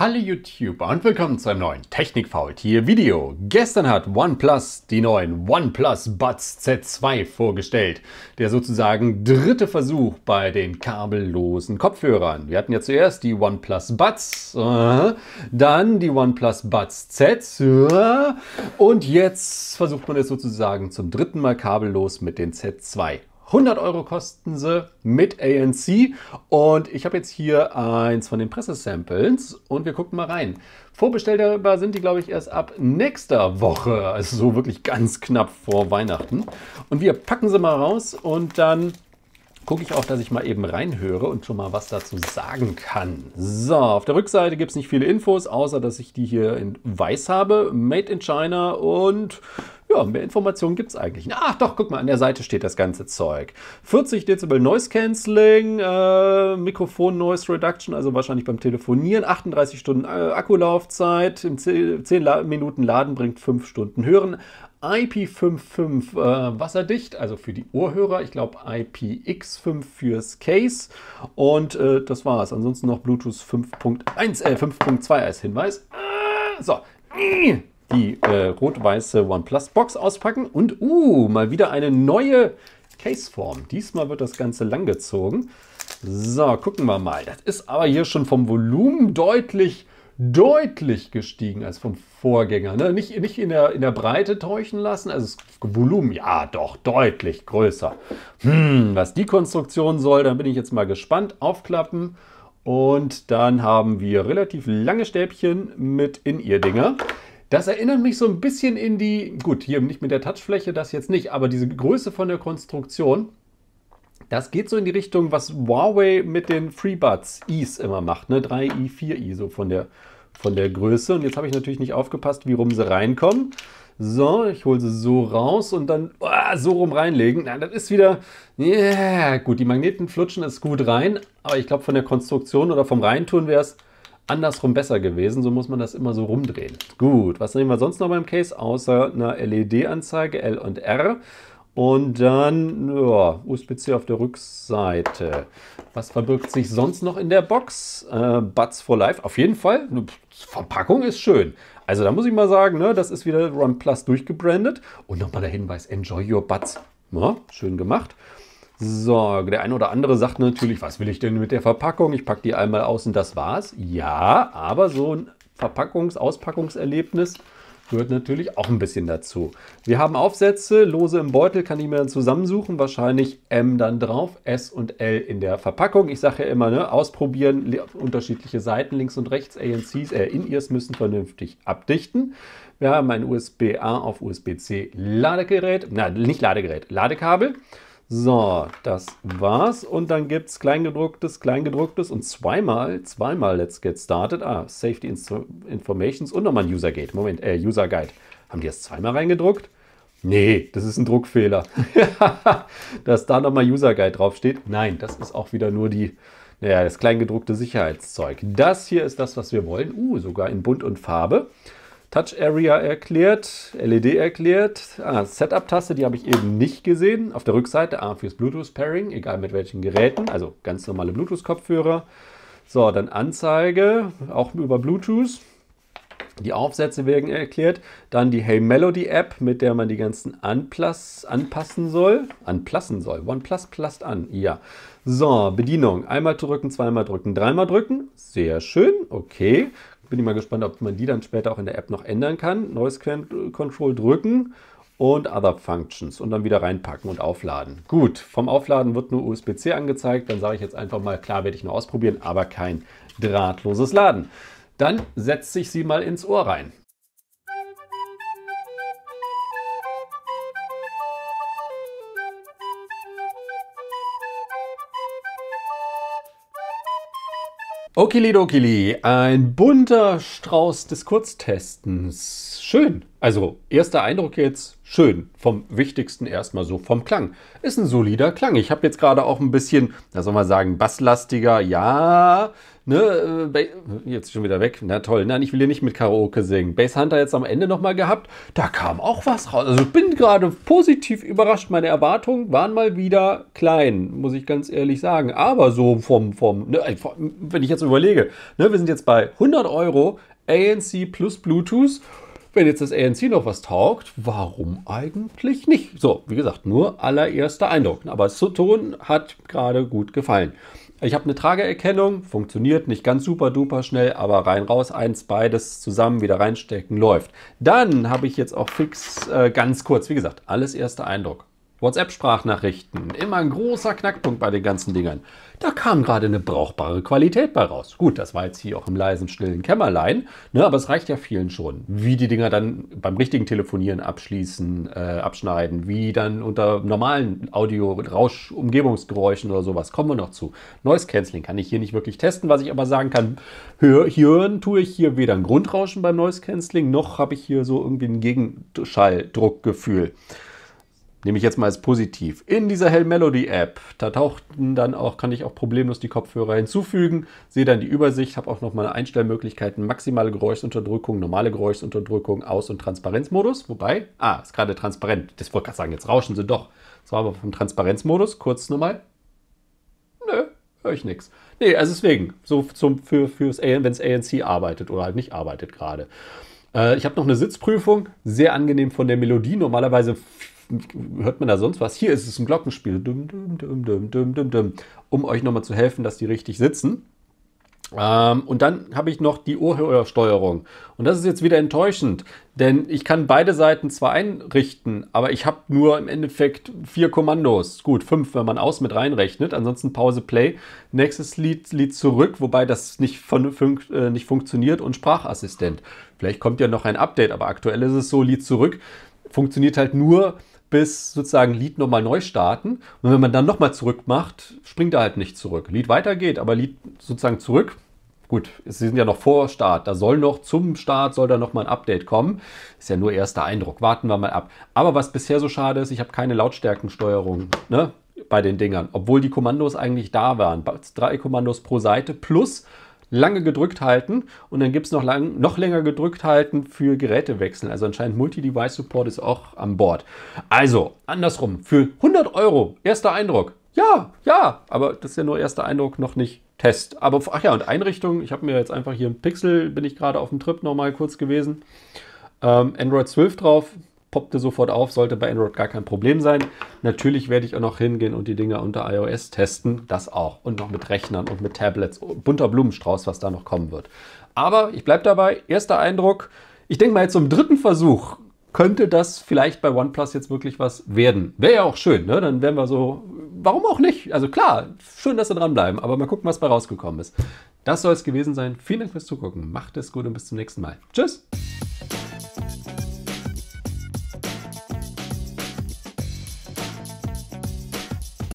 Hallo YouTuber und willkommen zu einem neuen technik Technikfaultier Video. Gestern hat OnePlus die neuen OnePlus Buds Z2 vorgestellt. Der sozusagen dritte Versuch bei den kabellosen Kopfhörern. Wir hatten ja zuerst die OnePlus Buds, äh, dann die OnePlus Buds Z äh, und jetzt versucht man es sozusagen zum dritten Mal kabellos mit den Z2. 100 Euro kosten sie mit ANC. Und ich habe jetzt hier eins von den Pressesamples und wir gucken mal rein. Vorbestellbar sind die, glaube ich, erst ab nächster Woche. Also so wirklich ganz knapp vor Weihnachten. Und wir packen sie mal raus und dann gucke ich auch, dass ich mal eben reinhöre und schon mal was dazu sagen kann. So, auf der Rückseite gibt es nicht viele Infos, außer dass ich die hier in weiß habe. Made in China und ja, mehr Informationen gibt es eigentlich. Na, ach doch, guck mal, an der Seite steht das ganze Zeug. 40 Dezibel Noise Cancelling, äh, Mikrofon Noise Reduction, also wahrscheinlich beim Telefonieren, 38 Stunden äh, Akkulaufzeit, 10, 10 La Minuten Laden bringt 5 Stunden Hören. IP55 äh, wasserdicht, also für die Ohrhörer. Ich glaube IPX5 fürs Case. Und äh, das war's. Ansonsten noch Bluetooth 5.1, äh, 5.2 als Hinweis. Ah, so. Äh die äh, rot-weiße OnePlus-Box auspacken und uh, mal wieder eine neue Caseform. Diesmal wird das Ganze langgezogen. So, gucken wir mal. Das ist aber hier schon vom Volumen deutlich, deutlich gestiegen als vom Vorgänger. Ne? Nicht, nicht in, der, in der Breite täuschen lassen. Also das Volumen, ja doch, deutlich größer. Hm, was die Konstruktion soll, dann bin ich jetzt mal gespannt. Aufklappen. Und dann haben wir relativ lange Stäbchen mit in ihr dinger das erinnert mich so ein bisschen in die, gut, hier nicht mit der Touchfläche, das jetzt nicht, aber diese Größe von der Konstruktion, das geht so in die Richtung, was Huawei mit den FreeBuds Is immer macht, ne? 3i, 4i, so von der, von der Größe. Und jetzt habe ich natürlich nicht aufgepasst, wie rum sie reinkommen. So, ich hole sie so raus und dann oh, so rum reinlegen. Na, das ist wieder, yeah, gut, die Magneten flutschen es gut rein, aber ich glaube, von der Konstruktion oder vom Reintun wäre es andersrum besser gewesen. So muss man das immer so rumdrehen. Gut, was nehmen wir sonst noch beim Case? Außer einer LED-Anzeige, L und R. Und dann ja, USB-C auf der Rückseite. Was verbirgt sich sonst noch in der Box? Äh, Buds for Life, auf jeden Fall. Verpackung ist schön. Also da muss ich mal sagen, ne, das ist wieder OnePlus durchgebrandet. Und nochmal der Hinweis, enjoy your Buds. Ja, schön gemacht. So, der eine oder andere sagt natürlich, was will ich denn mit der Verpackung? Ich packe die einmal aus und das war's. Ja, aber so ein Verpackungs-, Auspackungserlebnis gehört natürlich auch ein bisschen dazu. Wir haben Aufsätze, lose im Beutel, kann ich mir dann zusammensuchen, wahrscheinlich M dann drauf, S und L in der Verpackung. Ich sage ja immer, ne, ausprobieren, unterschiedliche Seiten links und rechts, ANCs, äh, In-Ears müssen vernünftig abdichten. Wir haben ein USB-A auf USB-C Ladegerät, nein, nicht Ladegerät, Ladekabel. So, das war's. Und dann gibt's Kleingedrucktes, Kleingedrucktes und zweimal, zweimal Let's Get Started. Ah, Safety Instru Informations und nochmal ein User Guide. Moment, äh, User Guide. Haben die das zweimal reingedruckt? Nee, das ist ein Druckfehler. Dass da nochmal User Guide draufsteht. Nein, das ist auch wieder nur die, naja, das kleingedruckte Sicherheitszeug. Das hier ist das, was wir wollen. Uh, sogar in Bunt und Farbe. Touch Area erklärt, LED erklärt, ah, Setup-Taste, die habe ich eben nicht gesehen. Auf der Rückseite A ah, fürs Bluetooth-Pairing, egal mit welchen Geräten, also ganz normale Bluetooth-Kopfhörer. So, dann Anzeige, auch über Bluetooth. Die Aufsätze werden erklärt. Dann die Hey Melody App, mit der man die ganzen Anplass, anpassen soll. Anplassen soll. OnePlus plast an. Ja. So, Bedienung. Einmal drücken, zweimal drücken, dreimal drücken. Sehr schön. Okay. Bin ich mal gespannt, ob man die dann später auch in der App noch ändern kann. Noise äh, Control drücken und Other Functions und dann wieder reinpacken und aufladen. Gut, vom Aufladen wird nur USB-C angezeigt. Dann sage ich jetzt einfach mal, klar werde ich nur ausprobieren, aber kein drahtloses Laden. Dann setze ich sie mal ins Ohr rein. Okilidokili, ein bunter Strauß des Kurztestens. Schön. Also, erster Eindruck jetzt, schön, vom Wichtigsten erstmal so, vom Klang. Ist ein solider Klang. Ich habe jetzt gerade auch ein bisschen, da soll man sagen, basslastiger, ja, ne, äh, jetzt schon wieder weg, na toll, nein, ich will hier nicht mit Karaoke singen. Bass Hunter jetzt am Ende nochmal gehabt, da kam auch was raus. Also, ich bin gerade positiv überrascht. Meine Erwartungen waren mal wieder klein, muss ich ganz ehrlich sagen. Aber so vom, vom, ne, äh, wenn ich jetzt überlege, ne, wir sind jetzt bei 100 Euro ANC plus Bluetooth wenn jetzt das ANC noch was taugt, warum eigentlich nicht? So, wie gesagt, nur allererster Eindruck. Aber Sutton hat gerade gut gefallen. Ich habe eine Trageerkennung, funktioniert nicht ganz super duper schnell, aber rein raus, eins, beides zusammen, wieder reinstecken, läuft. Dann habe ich jetzt auch fix äh, ganz kurz, wie gesagt, alles erster Eindruck. WhatsApp-Sprachnachrichten. Immer ein großer Knackpunkt bei den ganzen Dingern. Da kam gerade eine brauchbare Qualität bei raus. Gut, das war jetzt hier auch im leisen, stillen Kämmerlein, ne, aber es reicht ja vielen schon. Wie die Dinger dann beim richtigen Telefonieren abschließen, äh, abschneiden, wie dann unter normalen Audio-Rausch-Umgebungsgeräuschen oder sowas, kommen wir noch zu. Noise canceling kann ich hier nicht wirklich testen, was ich aber sagen kann, hör, hören tue ich hier weder ein Grundrauschen beim Noise canceling noch habe ich hier so irgendwie ein Gegenschalldruckgefühl nehme ich jetzt mal als positiv. In dieser Hell Melody App, da tauchten dann auch, kann ich auch problemlos die Kopfhörer hinzufügen, sehe dann die Übersicht, habe auch nochmal Einstellmöglichkeiten, maximale Geräuschunterdrückung, normale Geräuschunterdrückung, Aus- und Transparenzmodus, wobei, ah, ist gerade transparent, das wollte ich gerade sagen, jetzt rauschen sie doch. Das war aber vom Transparenzmodus, kurz nochmal. Nö, höre ich nichts. Nee, also deswegen, so zum, für, fürs wenn ANC arbeitet oder halt nicht arbeitet gerade. Äh, ich habe noch eine Sitzprüfung, sehr angenehm von der Melodie, normalerweise hört man da sonst was? Hier ist es ein Glockenspiel, dum, dum, dum, dum, dum, dum, um euch nochmal zu helfen, dass die richtig sitzen. Ähm, und dann habe ich noch die Ohrhörsteuerung. Und das ist jetzt wieder enttäuschend, denn ich kann beide Seiten zwar einrichten, aber ich habe nur im Endeffekt vier Kommandos. Gut, fünf, wenn man aus mit reinrechnet. Ansonsten Pause, Play. Nächstes Lied, Lied zurück, wobei das nicht, von, fun äh, nicht funktioniert und Sprachassistent. Vielleicht kommt ja noch ein Update, aber aktuell ist es so, Lied zurück funktioniert halt nur, bis sozusagen Lied nochmal neu starten. Und wenn man dann nochmal zurück macht, springt er halt nicht zurück. Lied weitergeht, aber Lied sozusagen zurück. Gut, sie sind ja noch vor Start. Da soll noch zum Start soll da nochmal ein Update kommen. Ist ja nur erster Eindruck. Warten wir mal ab. Aber was bisher so schade ist, ich habe keine Lautstärkensteuerung ne, bei den Dingern, obwohl die Kommandos eigentlich da waren. Drei Kommandos pro Seite plus lange gedrückt halten und dann gibt es noch, noch länger gedrückt halten für Gerätewechseln. Also anscheinend Multi-Device-Support ist auch an Bord. Also, andersrum, für 100 Euro, erster Eindruck. Ja, ja, aber das ist ja nur erster Eindruck, noch nicht Test. Aber, ach ja, und Einrichtung, ich habe mir jetzt einfach hier ein Pixel, bin ich gerade auf dem Trip nochmal kurz gewesen. Ähm, Android 12 drauf, poppte sofort auf, sollte bei Android gar kein Problem sein. Natürlich werde ich auch noch hingehen und die Dinger unter iOS testen, das auch. Und noch mit Rechnern und mit Tablets, bunter Blumenstrauß, was da noch kommen wird. Aber ich bleibe dabei, erster Eindruck, ich denke mal jetzt zum dritten Versuch könnte das vielleicht bei OnePlus jetzt wirklich was werden. Wäre ja auch schön, ne? Dann wären wir so, warum auch nicht? Also klar, schön, dass wir dranbleiben, aber mal gucken, was bei rausgekommen ist. Das soll es gewesen sein. Vielen Dank fürs Zugucken. Macht es gut und bis zum nächsten Mal. Tschüss!